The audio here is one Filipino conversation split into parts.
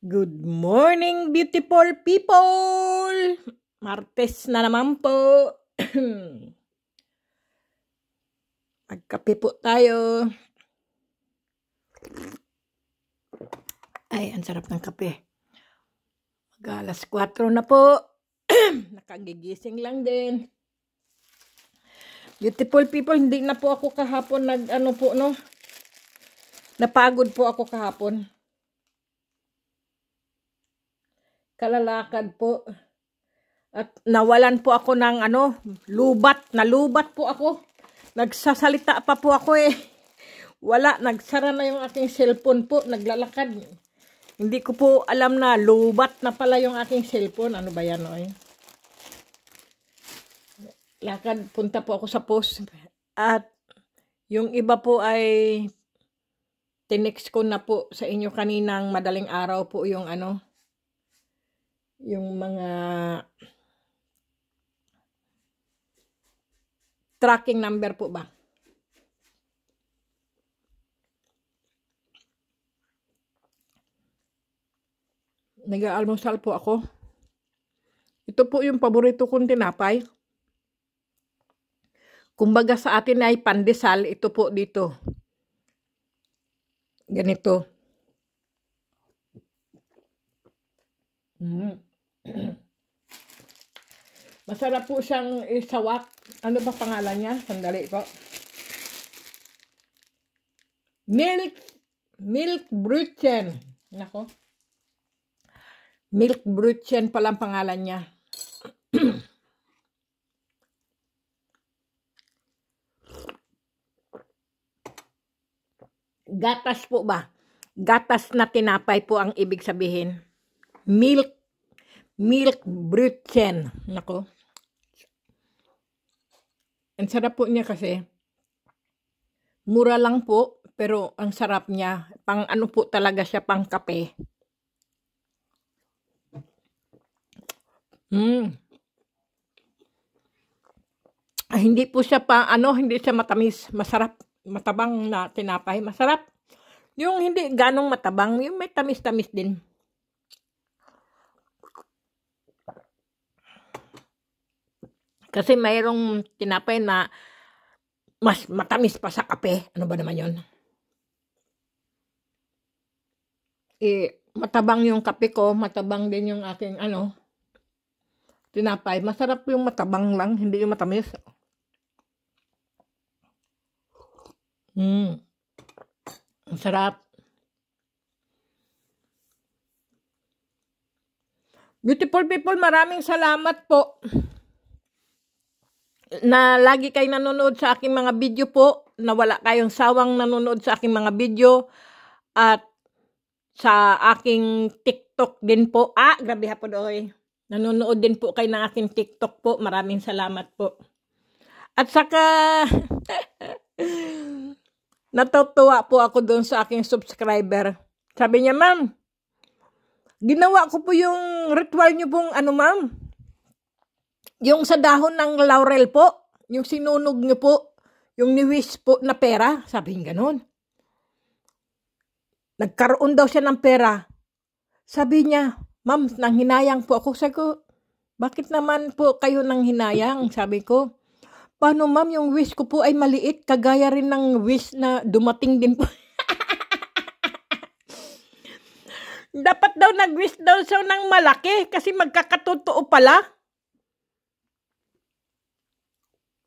Good morning, beautiful people! Martes na naman po. Magkape po tayo. Ay, ang sarap ng kape. Mag alas 4 na po. Nakagigising lang din. Beautiful people, hindi na po ako kahapon nag ano po no. Napagod po ako kahapon. kalalakad po. At nawalan po ako ng ano, lubat, nalubat po ako. Nagsasalita pa po ako eh. Wala, nagsara na yung aking cellphone po, naglalakad. Hindi ko po alam na lubat na pala yung aking cellphone. Ano ba yan, oy? Lakad, punta po ako sa post. At yung iba po ay tinext ko na po sa inyo kaninang madaling araw po yung ano, yung mga tracking number po ba? Nag-aalmusal po ako. Ito po yung paborito kong tinapay. Kumbaga sa atin ay pandesal, ito po dito. Ganito. Mm. Masarap po siyang isawak. Ano ba pangalan niya? Sandali po. Milk, milk bruchen. Nako. Milk bruchen palang pangalan niya. Gatas po ba? Gatas na tinapay po ang ibig sabihin. Milk milk brutzen. Nako. Ang sarap po niya kasi. Mura lang po, pero ang sarap niya. Pang ano po talaga siya, pang kape. Mm. Ah, hindi po siya pa, ano, hindi siya matamis. Masarap. Matabang na tinapay. Masarap. Yung hindi ganong matabang, yung may tamis-tamis din. Kasi mayroong tinapay na mas matamis pa sa kape. Ano ba naman yon? Eh, matabang yung kape ko, matabang din yung aking ano, tinapay. Masarap yung matabang lang, hindi yung matamis. Mm. Masarap. sarap. Beautiful people, maraming salamat po na lagi kayo nanonood sa aking mga video po, na wala kayong sawang nanonood sa aking mga video at sa aking TikTok din po. Ah, grabe po oy. Nanonood din po kayo ng aking TikTok po. Maraming salamat po. At saka natutuwa po ako doon sa aking subscriber. Sabi niya, "Ma'am, ginawa ko po yung ritual niyo pong ano, ma'am, yung sa dahon ng laurel po, yung sinunog niyo po, yung niwis po na pera, sabihin ganun. Nagkaroon daw siya ng pera. Sabi niya, ma'am, nang hinayang po ako. Sabi ko, bakit naman po kayo nang hinayang? Sabi ko, paano ma'am, yung wish ko po ay maliit, kagaya rin ng wish na dumating din po. Dapat daw nag-wish daw siya ng malaki kasi magkakatotoo pala.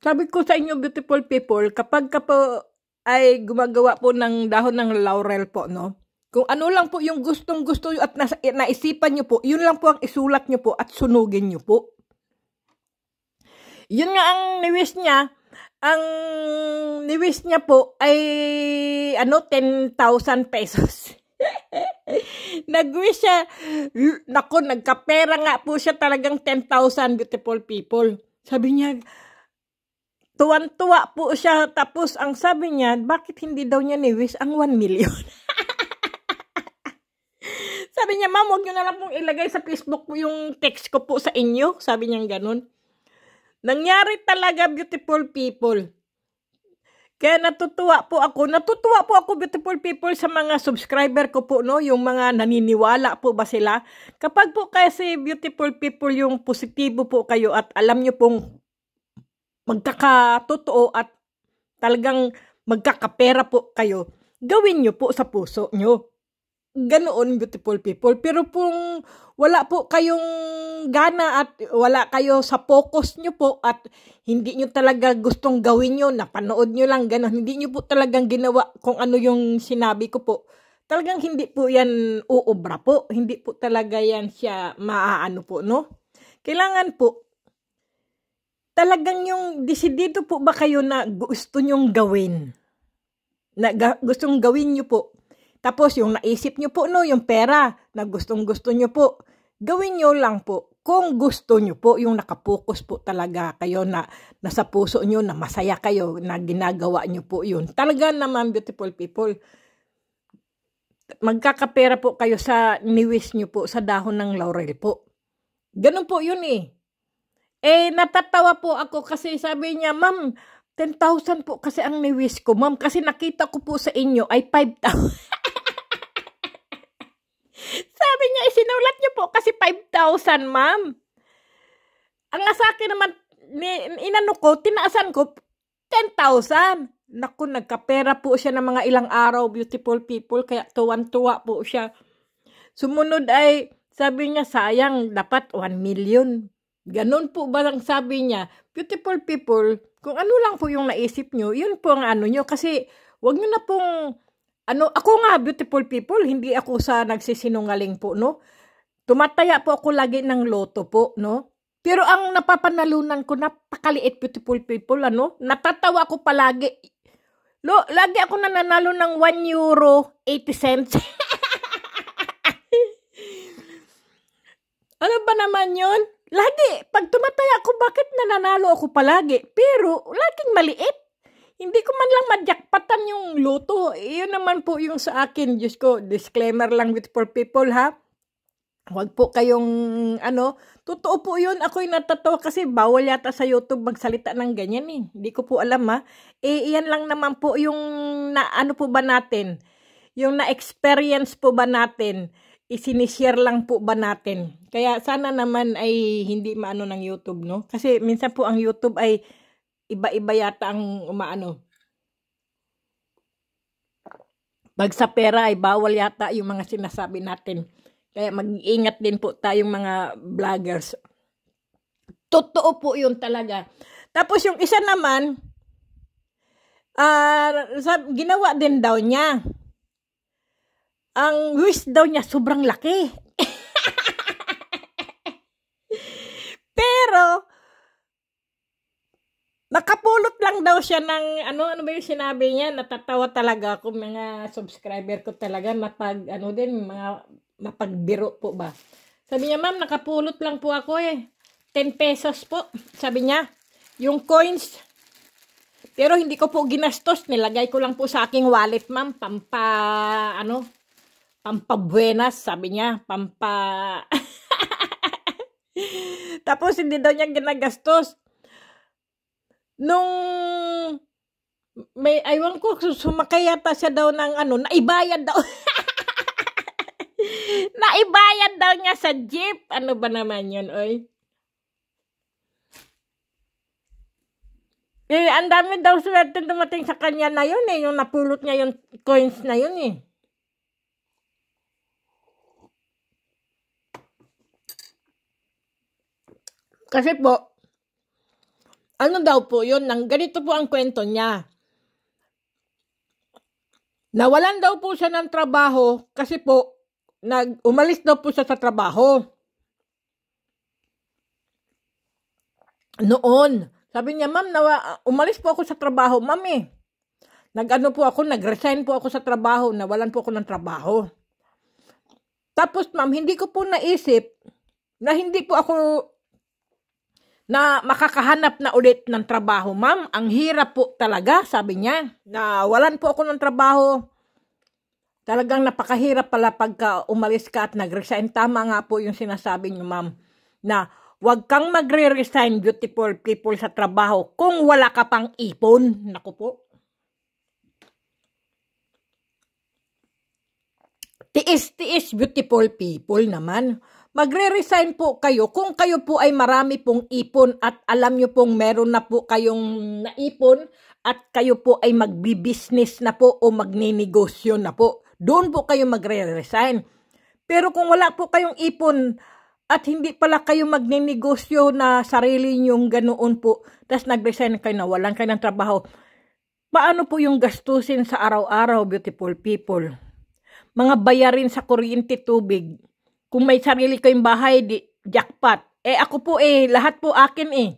Sabi ko sa inyo, beautiful people, kapag ka po ay gumagawa po ng dahon ng laurel po, no? Kung ano lang po yung gustong-gusto at nasa, naisipan nyo po, yun lang po ang isulat nyo po at sunugin nyo po. Yun nga ang niwis niya, ang niwis niya po ay ano 10,000 pesos. nag siya, nako, nagkapera nga po siya talagang 10,000 beautiful people. Sabi niya, Tuwan-tuwa po siya. Tapos, ang sabi niya, bakit hindi daw niya ni-wish ang 1 million? sabi niya, ma'am, huwag niyo na lang pong ilagay sa Facebook po yung text ko po sa inyo. Sabi niya ganun. Nangyari talaga, beautiful people. Kaya natutuwa po ako, natutuwa po ako beautiful people sa mga subscriber ko po no, yung mga naniniwala po ba sila. Kapag po kasi beautiful people yung positibo po kayo at alam nyo pong magkakatotoo at talagang magkakapera po kayo, gawin nyo po sa puso nyo. Ganoon, beautiful people. Pero kung wala po kayong gana at wala kayo sa focus nyo po at hindi nyo talaga gustong gawin nyo, napanood nyo lang, ganoon. hindi nyo po talagang ginawa kung ano yung sinabi ko po, talagang hindi po yan uubra po. Hindi po talaga yan siya maaano po, no? Kailangan po talagang yung disidido po ba kayo na gusto nyong gawin? Na ga, gustong gawin nyo po. Tapos yung naisip nyo po, no, yung pera na gustong gusto nyo po, gawin nyo lang po kung gusto nyo po, yung nakapokus po talaga kayo na nasa puso nyo, na masaya kayo, na ginagawa nyo po yun. Talaga naman, beautiful people, magkakapera po kayo sa niwis nyo po, sa dahon ng laurel po. Ganun po yun eh. Eh, natatawa po ako kasi sabi niya, ma'am, 10,000 po kasi ang niwis ko, ma'am. Kasi nakita ko po sa inyo ay 5,000. sabi niya, isinulat eh, niyo po kasi 5,000, ma'am. Ang sa akin naman, inano ko, tinaasan ko, 10,000. Naku, nagkapera po siya ng mga ilang araw, beautiful people. Kaya tuwan-tuwa po siya. Sumunod ay, sabi niya, sayang, dapat 1 million. Ganon po ba lang sabi niya? Beautiful people, kung ano lang po yung naisip nyo, yun po ang ano nyo. Kasi wag nyo na pong, ano, ako nga beautiful people, hindi ako sa nagsisinungaling po, no? Tumataya po ako lagi ng loto po, no? Pero ang napapanalunan ko, napakaliit beautiful people, ano? Natatawa ko palagi. Lo, lagi ako nananalo ng 1 euro 80 cents. ano ba naman yun? Lagi, pag tumataya ako, bakit nananalo ako palagi? Pero, laging maliit. Hindi ko man lang madjakpatan yung luto. Iyon naman po yung sa akin. Diyos ko, disclaimer lang with for people ha. Huwag po kayong, ano, totoo po yun. Ako'y natatawa kasi bawal yata sa YouTube magsalita ng ganyan eh. Hindi ko po alam ha. Eh, iyan lang naman po yung, na, ano po ba natin? Yung na-experience po ba natin? isinishare lang po ba natin. Kaya sana naman ay hindi maano ng YouTube, no? Kasi minsan po ang YouTube ay iba-iba yata ang umaano. Pag sa pera ay bawal yata yung mga sinasabi natin. Kaya mag-iingat din po tayong mga vloggers. Totoo po yun talaga. Tapos yung isa naman, uh, ginawa din daw niya ang wish daw niya sobrang laki. Pero, nakapulot lang daw siya ng, ano, ano ba yung sinabi niya, natatawa talaga ako, mga subscriber ko talaga, napag, ano din, mga, mapagbiro po ba. Sabi niya, ma'am, nakapulot lang po ako eh. 10 pesos po, sabi niya. Yung coins, pero hindi ko po ginastos, nilagay ko lang po sa aking wallet, ma'am, pampa, ano, pampabuenas, sabi niya, pampa... Tapos hindi daw niya ginagastos. Nung may aywan ko sumakay yata siya daw ng ano, naibayad daw. naibayad daw niya sa jeep. Ano ba naman 'yon, oy? Eh, ang dami daw swerte dumating sa kanya na yun eh, yung napulot niya yung coins na yun eh. Kasi po, ano daw po yun, nang ganito po ang kwento niya. Nawalan daw po siya ng trabaho kasi po, nag, umalis daw po siya sa trabaho. Noon, sabi niya, ma'am, nawa, umalis po ako sa trabaho, ma'am eh. Nag-ano po ako, nag-resign po ako sa trabaho, nawalan po ako ng trabaho. Tapos ma'am, hindi ko po naisip na hindi po ako na makakahanap na ulit ng trabaho. Ma'am, ang hirap po talaga, sabi niya, na walan po ako ng trabaho. Talagang napakahirap pala pagka umalis ka at nag-resign. Tama nga po yung sinasabi niyo, ma'am, na huwag kang magre-resign beautiful people sa trabaho kung wala ka pang ipon. Naku po. Tiis-tiis beautiful people naman magre-resign po kayo kung kayo po ay marami pong ipon at alam nyo pong meron na po kayong naipon at kayo po ay magbi-business na po o magninegosyo na po. Doon po kayo magre-resign. Pero kung wala po kayong ipon at hindi pala kayo magninegosyo na sarili nyong ganoon po, tapos nag-resign kayo na walang kayo ng trabaho, paano po yung gastusin sa araw-araw, beautiful people? Mga bayarin sa kuryente tubig, kung may sarili ko yung bahay, di, jackpot. Eh ako po eh, lahat po akin eh.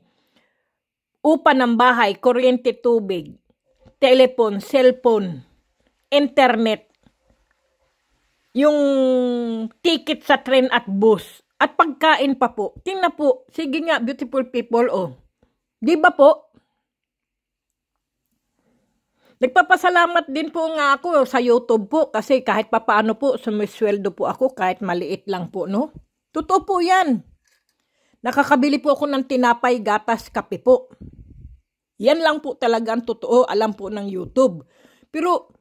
Upa ng bahay, kuryente tubig, telepon, cellphone, internet, yung ticket sa train at bus, at pagkain pa po. Tingnan po, sige nga beautiful people oh. 'Di ba po? Nagpapasalamat din po nga ako sa YouTube po kasi kahit papaano po sumisweldo po ako kahit maliit lang po no. Totoo po yan. Nakakabili po ako ng tinapay, gatas, kape po. Yan lang po talaga ang totoo alam po ng YouTube. Pero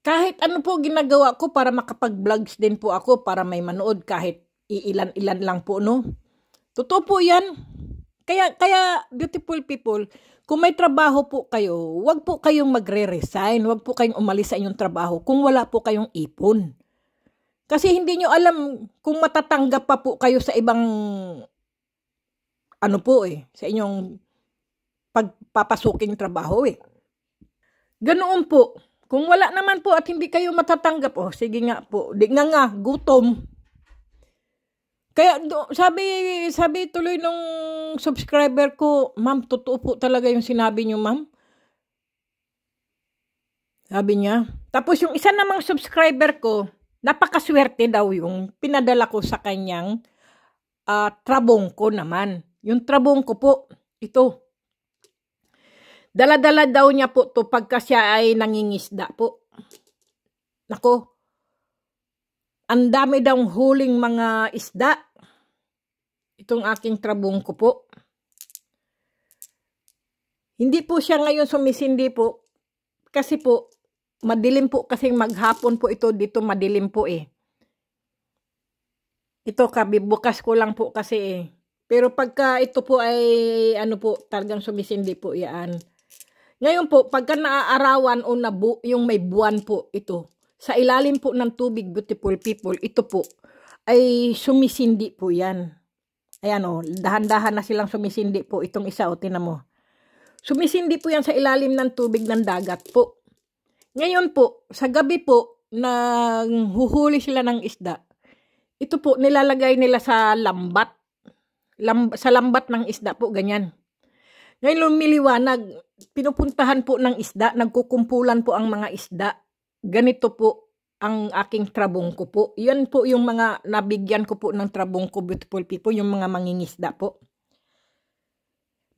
kahit ano po ginagawa ko para makapag-vlogs din po ako para may manood kahit iilan-ilan lang po no. Totoo po yan. Kaya, kaya beautiful people, kung may trabaho po kayo, wag po kayong magre-resign, wag po kayong umalis sa inyong trabaho kung wala po kayong ipon. Kasi hindi nyo alam kung matatanggap pa po kayo sa ibang, ano po eh, sa inyong pagpapasuking trabaho eh. Ganoon po, kung wala naman po at hindi kayo matatanggap, oh sige nga po, di nga nga, gutom, kaya sabi sabi tuloy nung subscriber ko, "Ma'am, totoo po talaga yung sinabi niyo, ma'am." Sabi niya. Tapos yung isa namang subscriber ko, napakaswerte daw yung pinadala ko sa kanyang uh, trabong ko naman. Yung trabong ko po, ito. Daladala -dala daw niya po to pagka siya ay nangingisda po. Nako, ang dami daw huling mga isda. Itong aking trabong ko po. Hindi po siya ngayon sumisindi po. Kasi po, madilim po kasi maghapon po ito dito madilim po eh. Ito kabibukas ko lang po kasi eh. Pero pagka ito po ay ano po, talagang sumisindi po yan. Ngayon po, pagka naaarawan o nabu, yung may buwan po ito, sa ilalim po ng tubig, beautiful people, ito po ay sumisindi po yan. Ayan o, oh, dahan-dahan na silang sumisindi po itong isa o, oh, tinan mo. Sumisindi po yan sa ilalim ng tubig ng dagat po. Ngayon po, sa gabi po, nang huhuli sila ng isda, ito po nilalagay nila sa lambat. Lam, sa lambat ng isda po, ganyan. Ngayon lumiliwanag, pinupuntahan po ng isda, nagkukumpulan po ang mga isda ganito po ang aking trabungko po. Yan po yung mga nabigyan ko po ng trabungko, beautiful people, yung mga mangingisda po.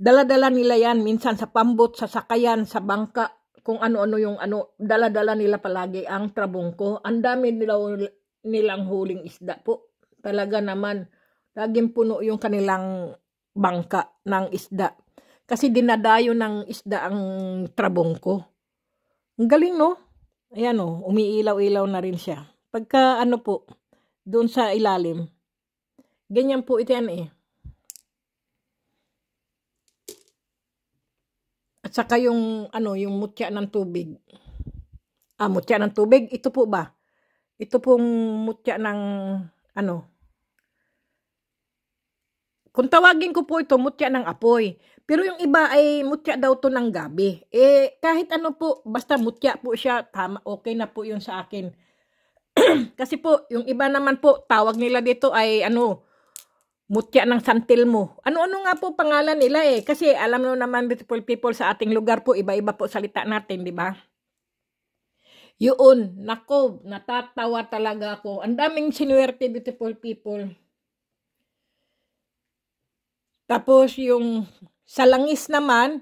Dala-dala nila yan, minsan sa pambot, sa sakayan, sa bangka, kung ano-ano yung ano, dala-dala nila palagi ang trabungko. Ang dami nila, nilang huling isda po. Talaga naman, laging puno yung kanilang bangka ng isda. Kasi dinadayo ng isda ang trabungko. Ang galing no? Ayan o, oh, umiilaw-ilaw na rin siya. Pagka ano po, doon sa ilalim, ganyan po ito yan eh. At saka yung, ano, yung mutya ng tubig. Ah, mutya ng tubig, ito po ba? Ito pong mutya ng, ano, kung tawagin ko po ito, mutya ng apoy. Pero yung iba ay mutya daw to ng gabi. Eh, kahit ano po, basta mutya po siya, tama, okay na po yun sa akin. Kasi po, yung iba naman po, tawag nila dito ay ano, mutya ng santilmo. Ano-ano nga po pangalan nila eh. Kasi alam nyo naman, beautiful people, sa ating lugar po, iba-iba po salita natin, di ba? Yun, nako, natatawa talaga ako. Ang daming sinuwerte, beautiful people. Tapos yung sa langis naman,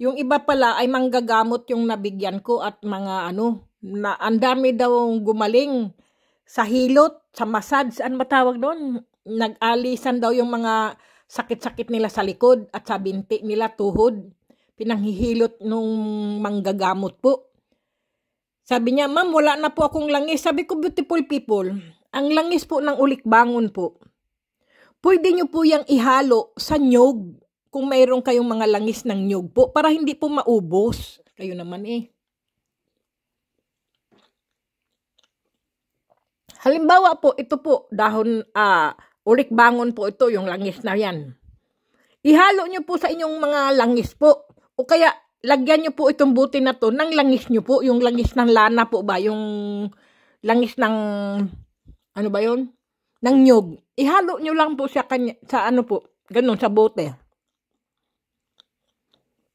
yung iba pala ay manggagamot yung nabigyan ko at mga ano, na ang dami daw gumaling sa hilot, sa massage, ano matawag doon? Nag-alisan daw yung mga sakit-sakit nila sa likod at sa binti nila, tuhod. Pinanghihilot nung manggagamot po. Sabi niya, ma'am, wala na po akong langis. Sabi ko, beautiful people, ang langis po ng ulik bangon po. Pwede nyo po yung ihalo sa nyog kung mayroon kayong mga langis ng nyog po para hindi po maubos. Kayo naman eh. Halimbawa po, ito po, dahon uh, ah, urik bangon po ito, yung langis na yan. Ihalo nyo po sa inyong mga langis po. O kaya, lagyan nyo po itong buti na to ng langis nyo po. Yung langis ng lana po ba? Yung langis ng, ano ba yon ng nyog. Ihalo nyo lang po sa, kanya, sa ano po, ganun, sa bote.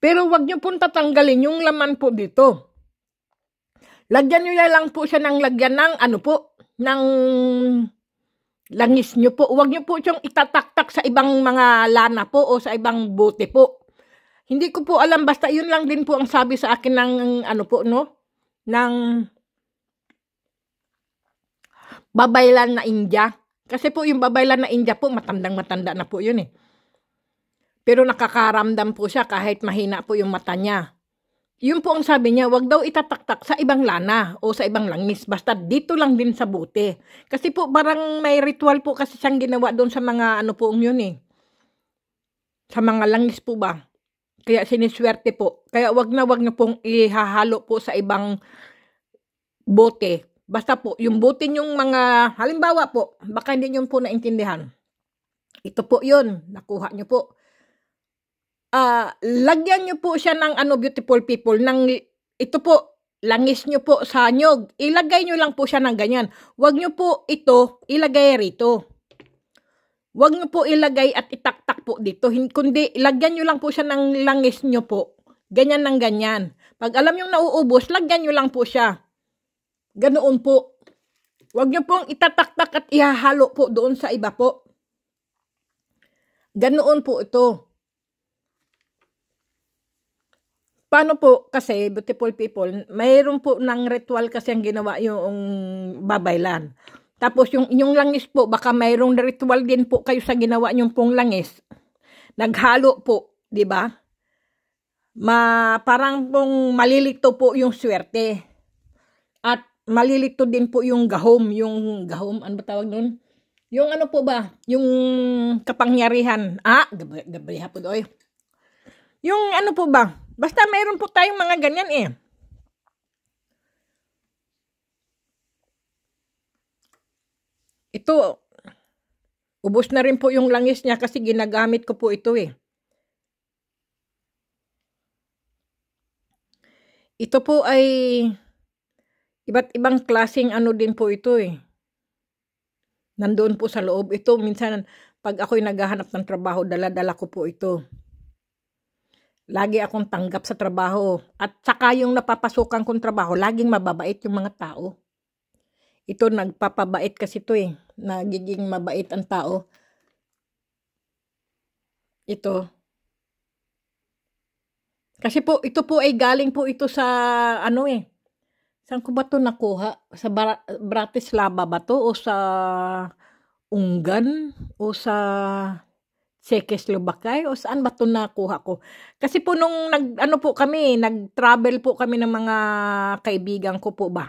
Pero wag nyo pong tatanggalin yung laman po dito. Lagyan nyo lang po siya ng lagyan ng ano po, ng langis nyo po. Huwag nyo po siyang itataktak sa ibang mga lana po o sa ibang bote po. Hindi ko po alam, basta yun lang din po ang sabi sa akin ng ano po, no? Ng babaylan na India. Kasi po yung babaylan na India po, matandang-matanda na po yun eh. Pero nakakaramdam po siya kahit mahina po yung mata niya. Yun po ang sabi niya, wag daw itataktak sa ibang lana o sa ibang langis. Basta dito lang din sa buti. Kasi po parang may ritual po kasi siyang ginawa doon sa mga ano po yun eh. Sa mga langis po ba? Kaya siniswerte po. Kaya wag na wag na pong ihahalo po sa ibang bote Basta po, yung hmm. buti yung mga, halimbawa po, baka hindi nyo po naintindihan. Ito po yun, nakuha nyo po. Uh, lagyan nyo po siya ng ano, beautiful people, ng, ito po, langis nyo po sa nyog. Ilagay nyo lang po siya ng ganyan. Huwag nyo po ito ilagay rito. Huwag nyo po ilagay at itaktak po dito. Kundi, lagyan nyo lang po siya ng langis nyo po. Ganyan ng ganyan. Pag alam yung nauubos, lagyan nyo lang po siya. Ganoon po. Huwag niyo pong itataktak at ihahalo po doon sa iba po. Ganoon po ito. Paano po kasi, beautiful people, mayroon po ng ritual kasi ang ginawa yung babaylan. Tapos yung inyong langis po, baka mayroong ritual din po kayo sa ginawa niyong pong langis. Naghalo po, di ba? Ma, parang pong malilito po yung swerte. At malilito din po yung gahom, yung gahom, ano ba tawag nun? Yung ano po ba? Yung kapangyarihan. Ah, gabi, gabi hapon, oy. Yung ano po ba? Basta mayroon po tayong mga ganyan eh. Ito, ubos na rin po yung langis niya kasi ginagamit ko po ito eh. Ito po ay Iba't ibang klasing ano din po ito eh. Nandoon po sa loob. Ito minsan pag ako'y naghahanap ng trabaho, dala-dala ko po ito. Lagi akong tanggap sa trabaho. At saka yung napapasukan kong trabaho, laging mababait yung mga tao. Ito, nagpapabait kasi ito eh. Nagiging mabait ang tao. Ito. Kasi po, ito po ay galing po ito sa ano eh. Saan ko ba to nakuha? Sa Bar- Bratislava ba to? O sa Ungan? O sa Czechoslovakia? O saan ba to nakuha ko? Kasi po nung nag, ano po kami, nag-travel po kami ng mga kaibigan ko po ba?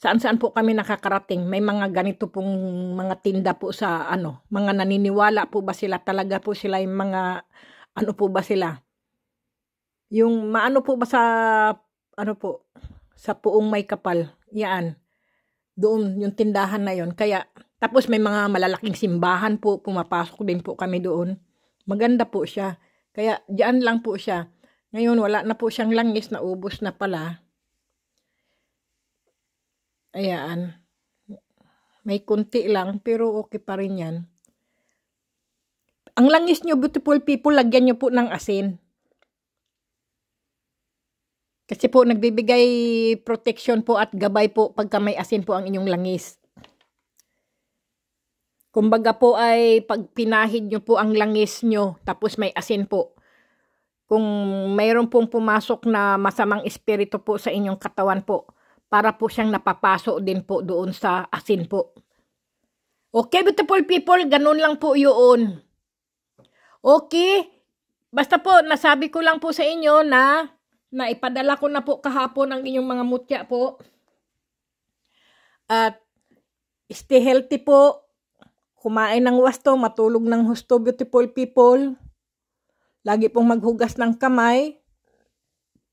Saan-saan po kami nakakarating? May mga ganito pong mga tinda po sa ano, mga naniniwala po ba sila? Talaga po sila yung mga, ano po ba sila? Yung maano po ba sa, ano po, sa puong may kapal. Yan. Doon yung tindahan na yon. Kaya tapos may mga malalaking simbahan po pumapasok din po kami doon. Maganda po siya. Kaya diyan lang po siya. Ngayon wala na po siyang langis na ubos na pala. Ayan. May kunti lang pero okay pa rin yan. Ang langis nyo, beautiful people, lagyan nyo po ng asin. Kasi po nagbibigay protection po at gabay po pagka may asin po ang inyong langis. Kumbaga po ay pag pinahid nyo po ang langis nyo tapos may asin po. Kung mayroon pong pumasok na masamang espiritu po sa inyong katawan po, para po siyang napapaso din po doon sa asin po. Okay, beautiful people, ganun lang po yun. Okay, basta po nasabi ko lang po sa inyo na na ipadala ko na po kahapon ang inyong mga mutya po. At stay healthy po. Kumain ng wasto, matulog ng husto beautiful people. Lagi pong maghugas ng kamay.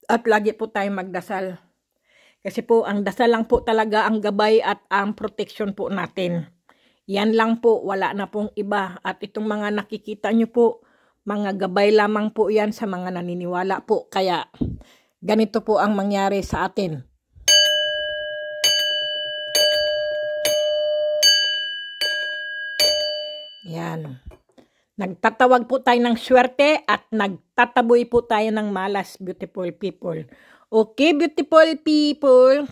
At lagi po tayong magdasal. Kasi po, ang dasal lang po talaga ang gabay at ang protection po natin. Yan lang po, wala na pong iba. At itong mga nakikita nyo po, mga gabay lamang po yan sa mga naniniwala po. Kaya ganito po ang mangyari sa atin. Yan. Nagtatawag po tayo ng swerte at nagtataboy po tayo ng malas, beautiful people. Okay, beautiful people.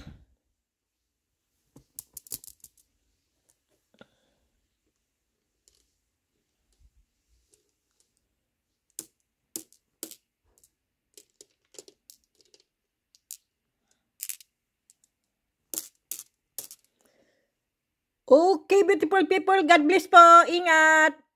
Okay, beautiful people. God bless po. Ingat.